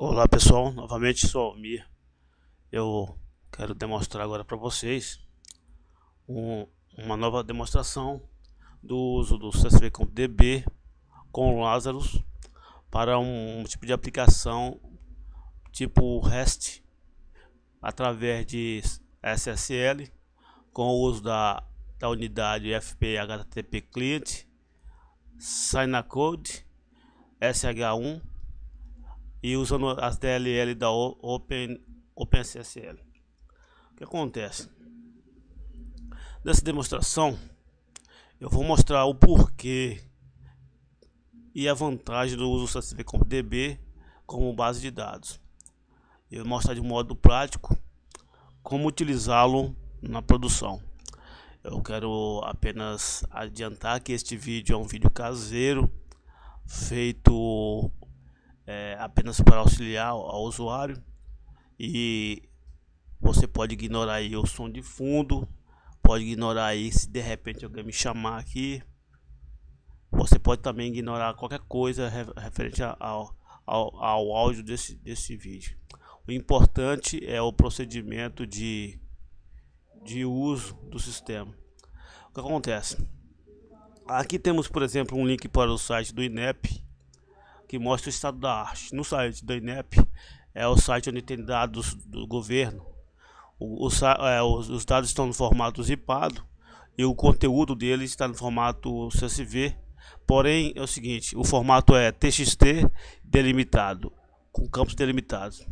Olá pessoal, novamente sou Almir. Eu quero demonstrar agora para vocês um, uma nova demonstração do uso do CSV com DB com Lazarus para um, um tipo de aplicação tipo REST através de SSL com o uso da, da unidade FP HTTP Client, Code, SH1 e usando as DLL da Open, OpenSSL. O que acontece? Nessa demonstração, eu vou mostrar o porquê e a vantagem do uso do CSV como DB como base de dados. Eu vou mostrar de modo prático como utilizá-lo na produção. Eu quero apenas adiantar que este vídeo é um vídeo caseiro feito é, apenas para auxiliar ao usuário e você pode ignorar aí o som de fundo, pode ignorar aí se de repente alguém me chamar aqui. Você pode também ignorar qualquer coisa referente ao, ao, ao áudio desse, desse vídeo. O importante é o procedimento de, de uso do sistema. O que acontece? Aqui temos, por exemplo, um link para o site do INEP que mostra o estado da arte. No site da INEP é o site onde tem dados do governo. O, o, é, os, dados estão no formato zipado e o conteúdo deles está no formato CSV. Porém, é o seguinte: o formato é TXT delimitado, com campos delimitados.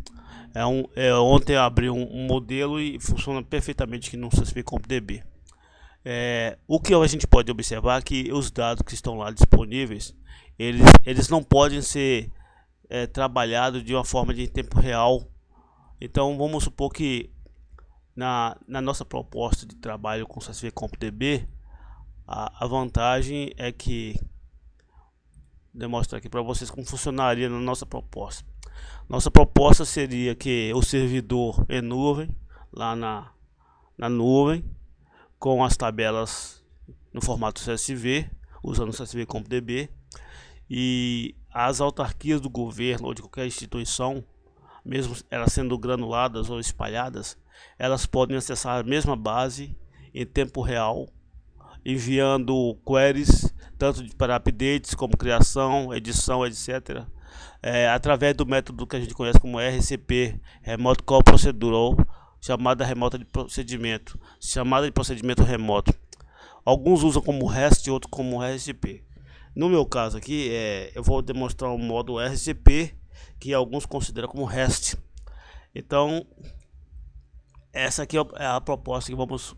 É um, é, ontem abri um, um, modelo e funciona perfeitamente aqui no CSV CompDB. É, o que a gente pode observar é que os dados que estão lá disponíveis eles, eles não podem ser é, trabalhados de uma forma de tempo real. Então vamos supor que na, na nossa proposta de trabalho com o CSV CompDB, a, a vantagem é que demonstrar aqui para vocês como funcionaria na nossa proposta. Nossa proposta seria que o servidor em nuvem, lá na, na nuvem, com as tabelas no formato CSV, usando o CSV CompDB, e as autarquias do governo ou de qualquer instituição, mesmo elas sendo granuladas ou espalhadas, elas podem acessar a mesma base em tempo real, enviando queries tanto para updates como criação, edição, etc. É, através do método que a gente conhece como RCP, Remote Call Procedural, chamada remota de procedimento, chamada de procedimento remoto. Alguns usam como REST e outros como RCP. No meu caso aqui, é, eu vou demonstrar um modo RCP que alguns consideram como REST. Então, essa aqui é, é a proposta que vamos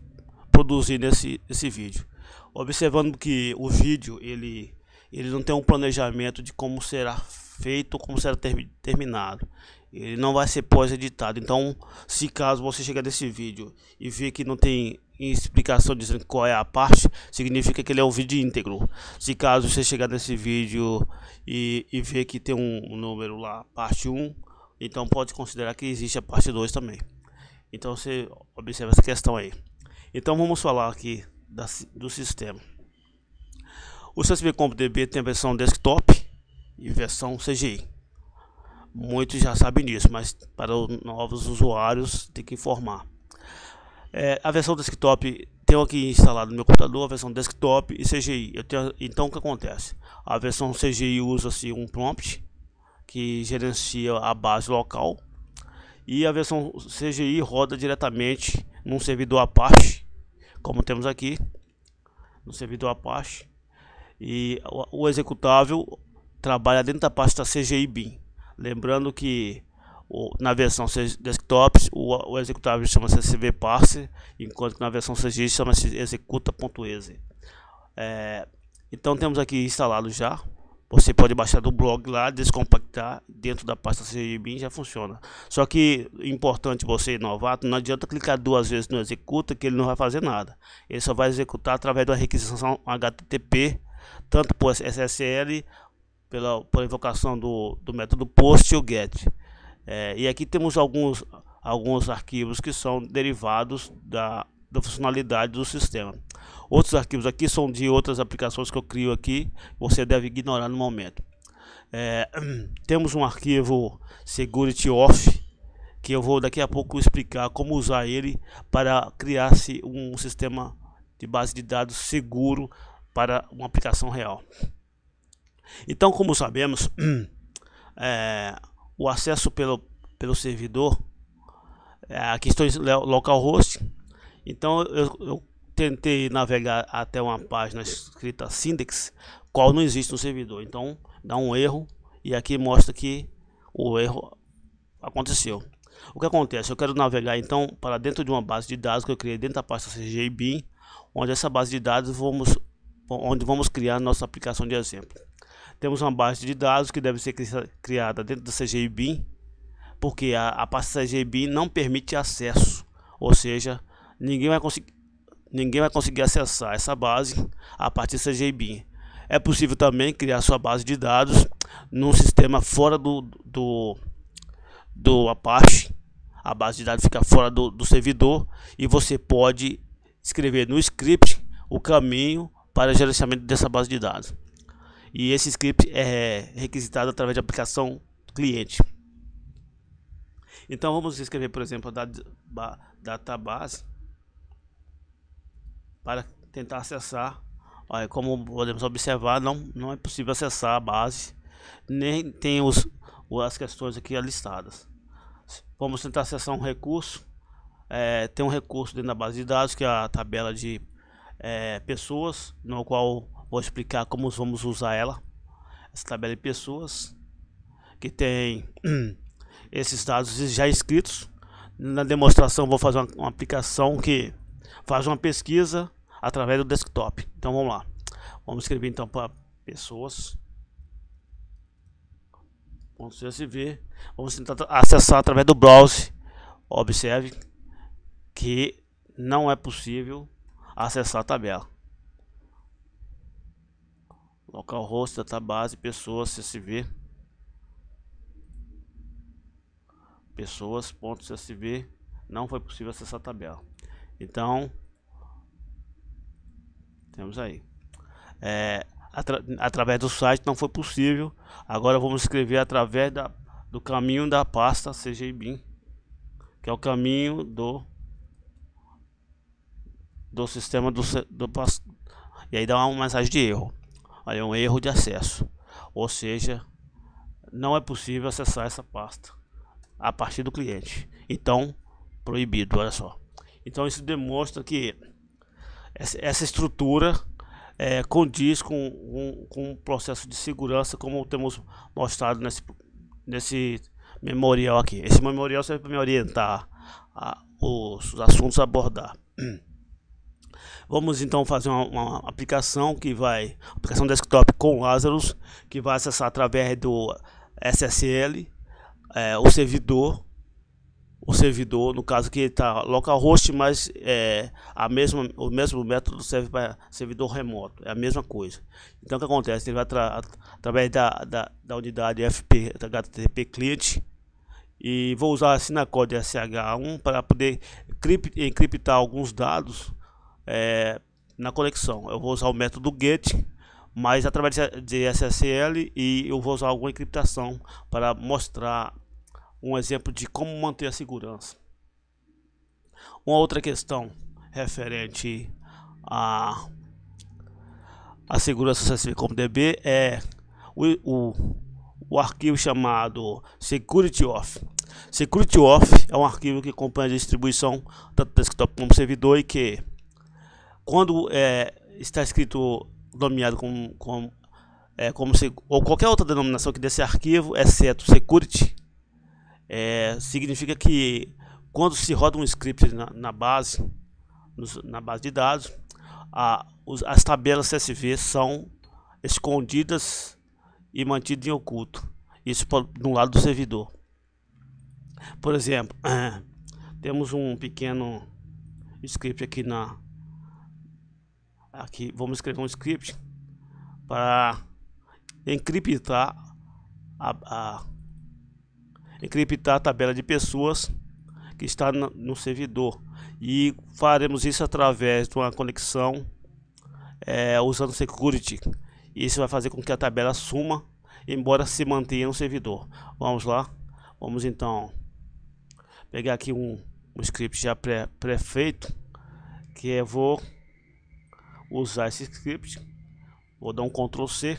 produzir nesse esse vídeo. Observando que o vídeo ele ele não tem um planejamento de como será feito, como será ter, terminado. Ele não vai ser pós-editado. Então, se caso você chegar nesse vídeo e ver que não tem em explicação dizendo qual é a parte, significa que ele é um vídeo íntegro. Se caso você chegar nesse vídeo e, e ver que tem um, número lá, parte 1, então pode considerar que existe a parte 2 também. Então você observa essa questão aí. Então vamos falar aqui da, do sistema. O CSV CompDB tem a versão desktop e versão CGI. Muitos já sabem disso, mas para os novos usuários tem que informar. É, a versão desktop tenho aqui instalado no meu computador a versão desktop e CGI. Eu tenho, então o que acontece? A versão CGI usa-se assim, um prompt que gerencia a base local e a versão CGI roda diretamente num servidor Apache, como temos aqui, no servidor Apache. E o executável trabalha dentro da pasta CGI bin. Lembrando que o, na versão desktop o, o executável chama-se svparse, enquanto que na versão CGI chama-se executa.exe. É, então temos aqui instalado já. Você pode baixar do blog lá, descompactar dentro da pasta CGBin já funciona. Só que importante você novato, não adianta clicar duas vezes no executa que ele não vai fazer nada. Ele só vai executar através da requisição HTTP, tanto por SSL, pela por invocação do, do método post e o get. É, e aqui temos alguns, alguns arquivos que são derivados da, da funcionalidade do sistema. Outros arquivos aqui são de outras aplicações que eu crio aqui, você deve ignorar no momento. É, temos um arquivo security off que eu vou daqui a pouco explicar como usar ele para criar-se um sistema de base de dados seguro para uma aplicação real. Então, como sabemos, é, o acesso pelo, pelo servidor. É, aqui estou localhost. Então eu, eu tentei navegar até uma página escrita Syndex, qual não existe no servidor. Então dá um erro e aqui mostra que o erro aconteceu. O que acontece? Eu quero navegar então para dentro de uma base de dados que eu criei dentro da pasta CGBIM, onde essa base de dados vamos onde vamos criar nossa aplicação de exemplo. Temos uma base de dados que deve ser criada dentro da CGI BIM, porque a, a pasta CGI BIM não permite acesso, ou seja, ninguém vai conseguir ninguém vai conseguir acessar essa base a partir da CGI BIM. É possível também criar sua base de dados num sistema fora do, do, do Apache. A base de dados fica fora do, do servidor e você pode escrever no script o caminho para gerenciamento dessa base de dados e esse script é requisitado através de aplicação cliente. Então vamos escrever, por exemplo, da database para tentar acessar. Olha, como podemos observar, não, não é possível acessar a base, nem tem os, as questões aqui listadas. Vamos tentar acessar um recurso. É, tem um recurso dentro da base de dados que é a tabela de é, pessoas, no qual Vou explicar como vamos usar ela. Essa tabela de pessoas que tem esses dados já escritos. Na demonstração vou fazer uma, uma aplicação que faz uma pesquisa através do desktop. Então vamos lá. Vamos escrever então para pessoas. .csv. Vamos tentar acessar através do browser. Observe que não é possível acessar a tabela localhost, database, pessoas, csv, pessoas.csv, não foi possível acessar a tabela. Então, temos aí. É, atra através do site não foi possível. Agora vamos escrever através da, do caminho da pasta CGBIM, que é o caminho do do sistema do, do, do e aí dá uma mensagem de erro. Aí é um erro de acesso. Ou seja, não é possível acessar essa pasta a partir do cliente. Então, proibido, olha só. Então isso demonstra que essa estrutura é, condiz com, um, com um processo de segurança como temos mostrado nesse, nesse memorial aqui. Esse memorial serve para me orientar a, os, os assuntos a abordar. Vamos então fazer uma, uma aplicação que vai, aplicação desktop com Lazarus, que vai acessar através do SSL é, o servidor, o servidor, no caso que está localhost, mas é, a mesma, o mesmo método serve para servidor remoto, é a mesma coisa. Então o que acontece? Ele vai através da, da, da unidade FP, HTTP cliente, e vou usar a Sinacode SH1 para poder encriptar alguns dados é, na conexão. Eu vou usar o método GET, mas através de SSL e eu vou usar alguma encriptação para mostrar um exemplo de como manter a segurança. Uma outra questão referente a a segurança CSV.db é o, o, o, arquivo chamado Security Off. Security Off é um arquivo que acompanha a distribuição tanto desktop como servidor e que quando é, está escrito nomeado como, com, é, como se, ou qualquer outra denominação que desse arquivo, exceto security, é, significa que quando se roda um script na, na base, nos, na base de dados, a, os, as tabelas CSV são escondidas e mantidas em oculto. Isso no lado do servidor. Por exemplo, temos um pequeno script aqui na aqui vamos escrever um script para encriptar a, a encriptar a tabela de pessoas que está no servidor e faremos isso através de uma conexão é, usando security isso vai fazer com que a tabela suma embora se mantenha no servidor vamos lá vamos então pegar aqui um, um script já pré, pré feito que eu vou usar esse script. Vou dar um Ctrl C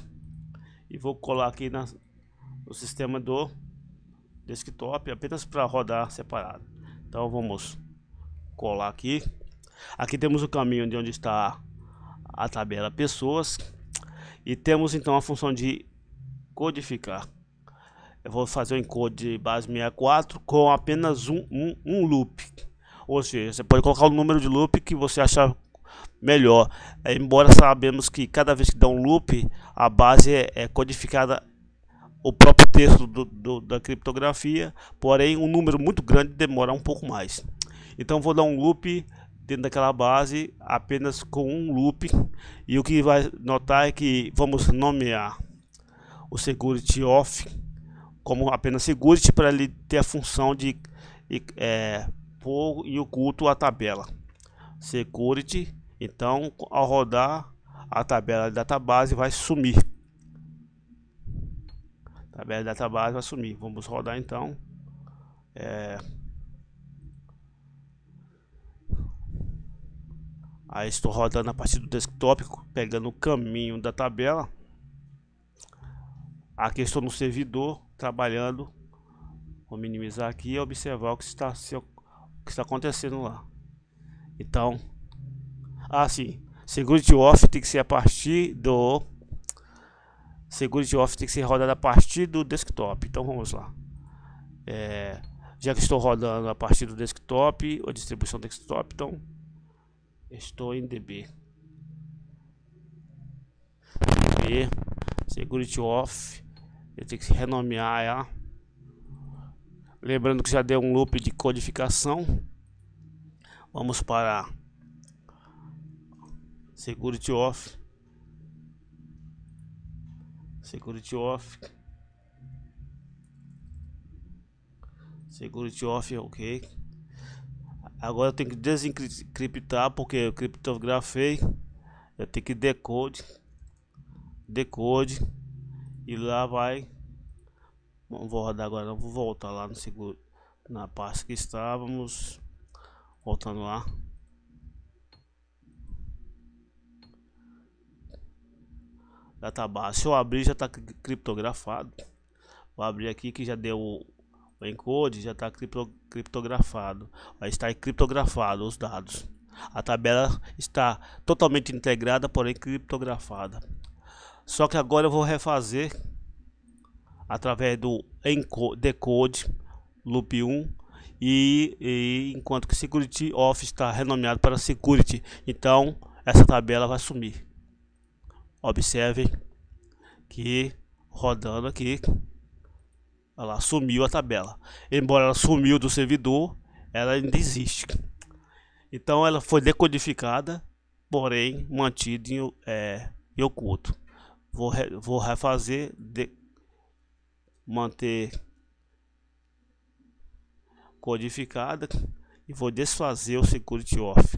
e vou colar aqui na, no sistema do desktop apenas para rodar separado. Então vamos colar aqui. Aqui temos o caminho de onde está a tabela pessoas e temos então a função de codificar. Eu vou fazer um encode de base 64 com apenas um, um, um loop. Ou seja, você pode colocar o número de loop que você achar melhor. É, embora sabemos que cada vez que dá um loop, a base é, é codificada o próprio texto do, do, da criptografia, porém um número muito grande demora um pouco mais. Então vou dar um loop dentro daquela base apenas com um loop e o que vai notar é que vamos nomear o security off como apenas security para ele ter a função de é, pôr e oculto a tabela security então, ao rodar, a tabela de database vai sumir. A tabela de database vai sumir. Vamos rodar então. É... Aí estou rodando a partir do desktop, pegando o caminho da tabela. Aqui estou no servidor, trabalhando. Vou minimizar aqui e observar o que está, o que está acontecendo lá. Então, ah, sim. Security Off tem que ser a partir do Security Off tem que ser rodada a partir do desktop. Então vamos lá. É, já que estou rodando a partir do desktop ou distribuição desktop, então estou em DB. DB Security Off. Eu tenho que se renomear é. Lembrando que já deu um loop de codificação. Vamos para security off security off security off é ok agora eu tenho que desencriptar porque eu criptografei eu tenho que decode decode e lá vai não vou rodar agora vou voltar lá no seguro na parte que estávamos voltando lá database. Se eu abrir, já está criptografado. Vou abrir aqui que já deu o encode, já está cripto, criptografado. Vai estar criptografado os dados. A tabela está totalmente integrada, porém criptografada. Só que agora eu vou refazer através do encode, decode loop 1 e, e enquanto que security off está renomeado para security. Então essa tabela vai sumir. Observe que rodando aqui, ela sumiu a tabela. Embora ela sumiu do servidor, ela ainda existe. Então ela foi decodificada, porém mantida em, é, em oculto. Vou, re, vou refazer, de, manter codificada e vou desfazer o security off.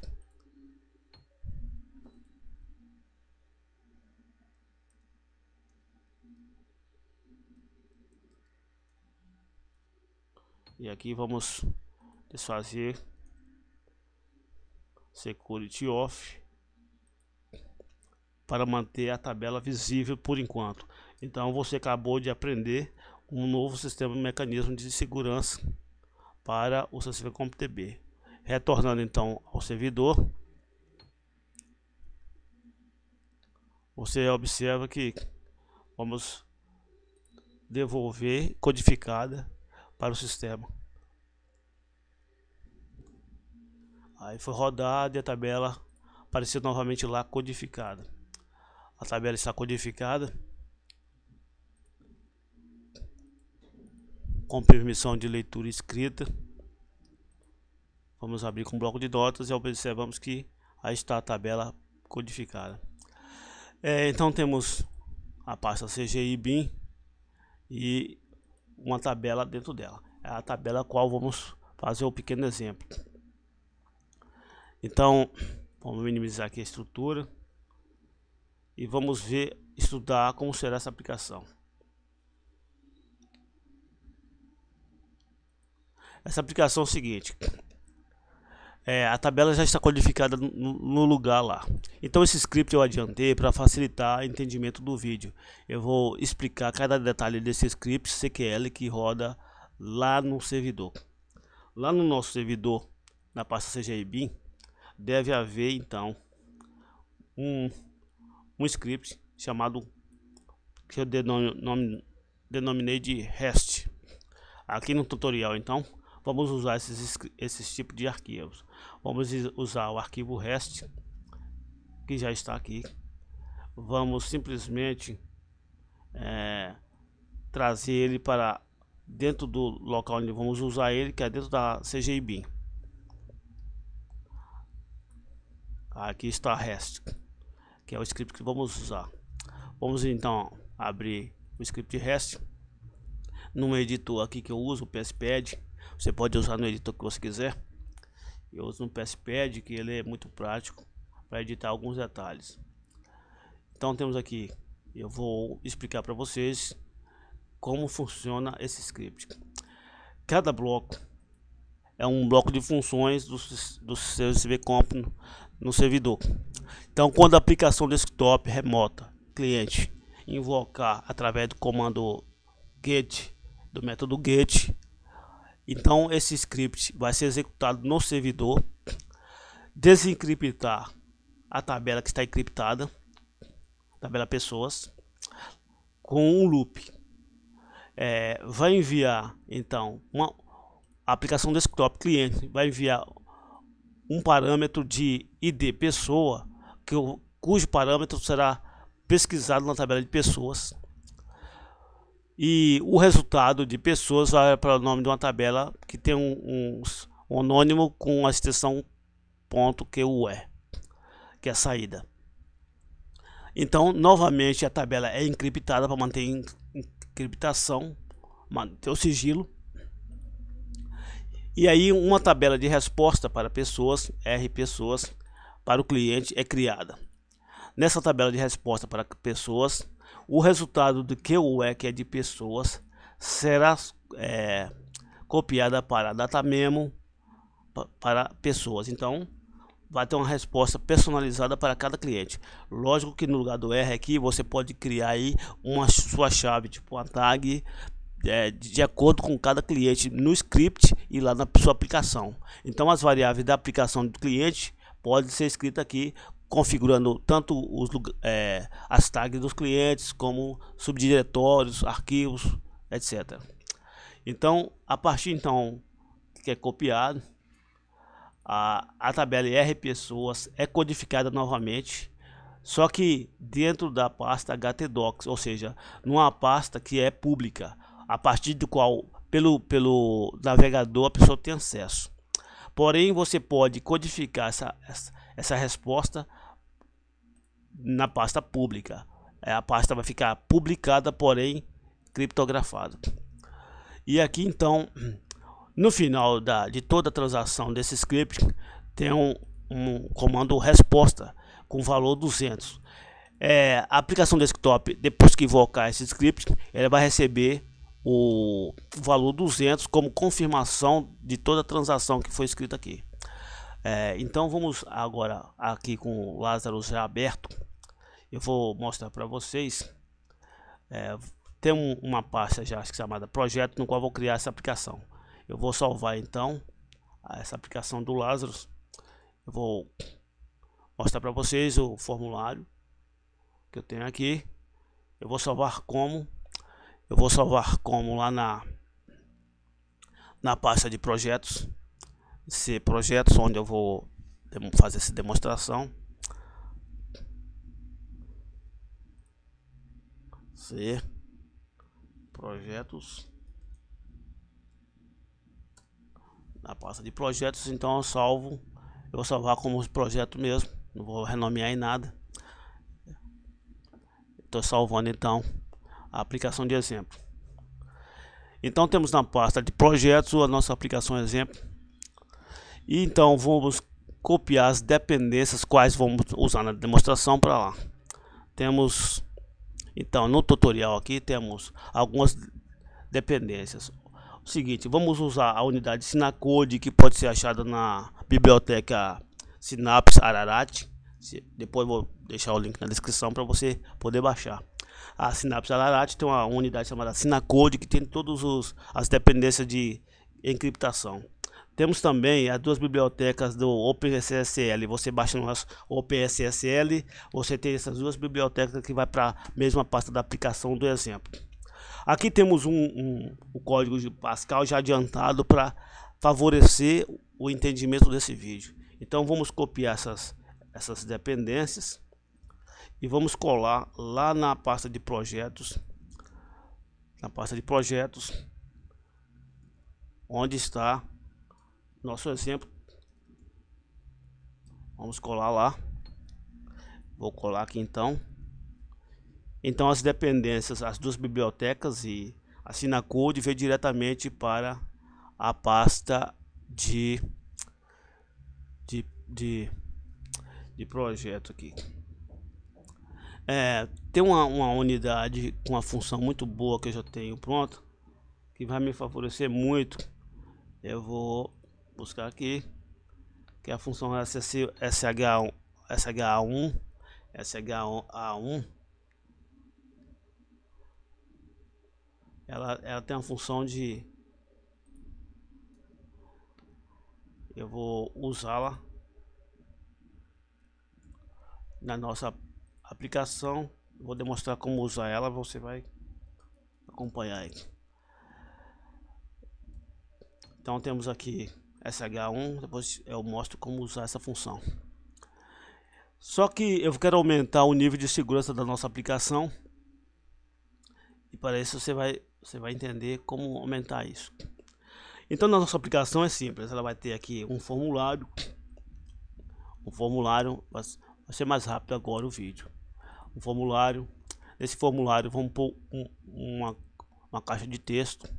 E aqui vamos desfazer security off para manter a tabela visível por enquanto. Então você acabou de aprender um novo sistema de mecanismo de segurança para o seu servidor CompTB. Retornando então ao servidor, você observa que vamos devolver codificada para o sistema. Aí foi rodada e a tabela apareceu novamente lá codificada. A tabela está codificada. Com permissão de leitura escrita. Vamos abrir com um bloco de notas e observamos que aí está a tabela codificada. É, então temos a pasta CGI BIM e uma tabela dentro dela. É a tabela qual vamos fazer o pequeno exemplo. Então, vamos minimizar aqui a estrutura e vamos ver, estudar como será essa aplicação. Essa aplicação é o seguinte, é, a tabela já está codificada no lugar lá. Então esse script eu adiantei para facilitar o entendimento do vídeo. Eu vou explicar cada detalhe desse script CQL que roda lá no servidor. Lá no nosso servidor, na pasta CGI deve haver então um, um script chamado que eu denominei de REST. Aqui no tutorial então, vamos usar esses, esses tipos de arquivos. Vamos usar o arquivo REST que já está aqui. Vamos simplesmente é, trazer ele para dentro do local onde vamos usar ele, que é dentro da CGI BIM. Aqui está REST, que é o script que vamos usar. Vamos então abrir o script REST num editor aqui que eu uso, o PSPED. Você pode usar no editor que você quiser. Eu uso um PSPad que ele é muito prático para editar alguns detalhes. Então temos aqui, eu vou explicar para vocês como funciona esse script. Cada bloco é um bloco de funções do, do seu CVComp no servidor. Então quando a aplicação desktop remota cliente invocar através do comando get do método get então esse script vai ser executado no servidor, desencriptar a tabela que está encriptada, tabela pessoas, com um loop. É, vai enviar então uma a aplicação desktop cliente vai enviar um parâmetro de ID pessoa que cujo parâmetro será pesquisado na tabela de pessoas e o resultado de pessoas vai para o nome de uma tabela que tem um, um, um anônimo com a extensão ponto que o é, que é a saída. Então, novamente, a tabela é encriptada para manter encriptação, manter o sigilo. E aí, uma tabela de resposta para pessoas, R pessoas, para o cliente é criada. Nessa tabela de resposta para pessoas, o resultado de QUE, o que é de pessoas, será é, copiada para datamemo para pessoas. Então, vai ter uma resposta personalizada para cada cliente. Lógico que no lugar do R aqui, você pode criar aí uma sua chave, tipo uma tag, é, de acordo com cada cliente no script e lá na sua aplicação. Então, as variáveis da aplicação do cliente pode ser escrita aqui configurando tanto os, é, as tags dos clientes como subdiretórios, arquivos, etc. Então, a partir então que é copiado, a, a tabela é R pessoas é codificada novamente, só que dentro da pasta htdocs, ou seja, numa pasta que é pública, a partir do qual pelo, pelo navegador a pessoa tem acesso. Porém, você pode codificar essa, essa, essa resposta na pasta pública. É, a pasta vai ficar publicada, porém criptografada. E aqui então, no final da, de toda a transação desse script, tem um, um comando resposta com valor 200. É, a aplicação desktop, depois que invocar esse script, ela vai receber o valor 200 como confirmação de toda a transação que foi escrita aqui. É, então vamos agora aqui com o Lázaro já aberto. Eu vou mostrar para vocês. É, tem uma pasta já chamada projeto no qual vou criar essa aplicação. Eu vou salvar então essa aplicação do Lázaro. Eu vou mostrar para vocês o formulário que eu tenho aqui. Eu vou salvar como. Eu vou salvar como lá na na pasta de projetos esse projeto onde eu vou fazer essa demonstração C projetos na pasta de projetos então eu salvo eu vou salvar como projeto mesmo não vou renomear em nada estou salvando então a aplicação de exemplo então temos na pasta de projetos a nossa aplicação exemplo e então vamos copiar as dependências quais vamos usar na demonstração para lá. Temos então no tutorial aqui temos algumas dependências. O seguinte, vamos usar a unidade Sinacode que pode ser achada na biblioteca Synapse Ararat. Depois vou deixar o link na descrição para você poder baixar. A Synapse Ararat tem uma unidade chamada Sinacode que tem todas as dependências de encriptação. Temos também as duas bibliotecas do OpenSSL. Você baixa no OpenSSL, você tem essas duas bibliotecas que vai para a mesma pasta da aplicação do exemplo. Aqui temos um, um, o código de Pascal já adiantado para favorecer o entendimento desse vídeo. Então vamos copiar essas, essas dependências e vamos colar lá na pasta de projetos, na pasta de projetos, onde está nosso exemplo. Vamos colar lá. Vou colar aqui então. Então as dependências, as duas bibliotecas e a code veio diretamente para a pasta de, de, de, de projeto aqui. É, tem uma, uma unidade com uma função muito boa que eu já tenho pronto, que vai me favorecer muito. Eu vou buscar aqui, que a função SH1, SH1, SH1A1. Ela, ela tem a função de eu vou usá-la na nossa aplicação vou demonstrar como usar ela você vai acompanhar então temos aqui SH1, depois eu mostro como usar essa função. Só que eu quero aumentar o nível de segurança da nossa aplicação. E para isso você vai, você vai entender como aumentar isso. Então na nossa aplicação é simples, ela vai ter aqui um formulário. Um formulário, vai ser mais rápido agora o vídeo. Um formulário, nesse formulário vamos pôr um, uma, uma caixa de texto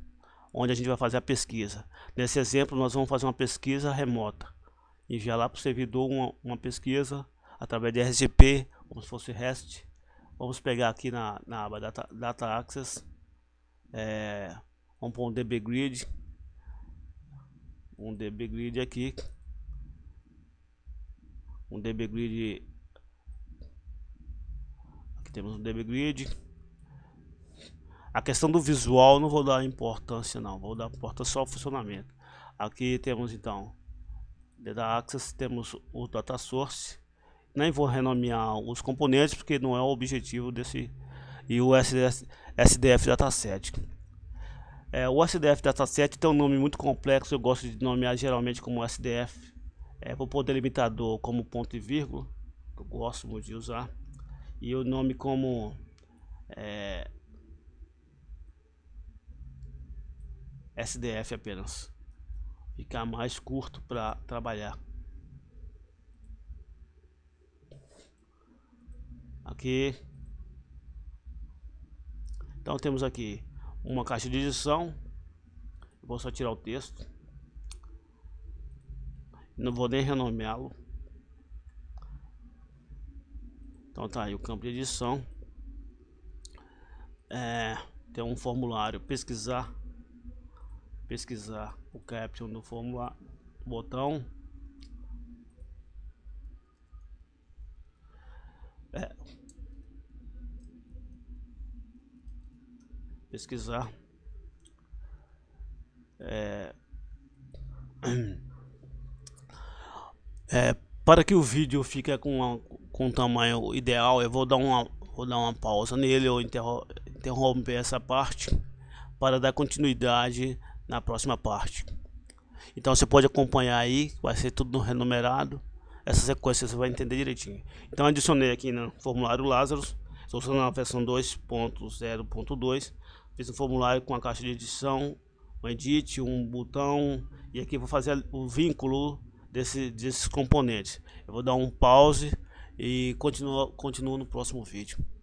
onde a gente vai fazer a pesquisa. Nesse exemplo, nós vamos fazer uma pesquisa remota. Enviar lá para o servidor uma, uma pesquisa através de RGP, como se fosse REST. Vamos pegar aqui na, na aba Data, Data Access. É, vamos pôr um DB Grid. Um DB Grid aqui. Um DB Grid. Aqui temos um DB Grid a questão do visual não vou dar importância não, vou dar importância só ao funcionamento. Aqui temos então da Access, temos o data source. Nem vou renomear os componentes porque não é o objetivo desse e o SDF dataset. É, o SDF dataset tem um nome muito complexo, eu gosto de nomear geralmente como SDF. É para poder limitador como ponto e vírgula, que eu gosto muito de usar. E o nome como é, SDF apenas. Ficar mais curto para trabalhar. Aqui. Então temos aqui uma caixa de edição. Vou só tirar o texto. Não vou nem renomeá-lo. Então tá aí o campo de edição. É, tem um formulário pesquisar pesquisar o caption do formulário botão é, pesquisar é, é, para que o vídeo fique com, com o tamanho ideal eu vou dar uma vou dar uma pausa nele ou interromper essa parte para dar continuidade na próxima parte. Então você pode acompanhar aí, vai ser tudo renumerado. Essa sequência você vai entender direitinho. Então adicionei aqui no formulário Lázaro, estou usando a versão 2.0.2. Fiz um formulário com a caixa de edição, um edit, um botão e aqui vou fazer o vínculo desse, desses componentes. Eu vou dar um pause e continuo, continuo no próximo vídeo.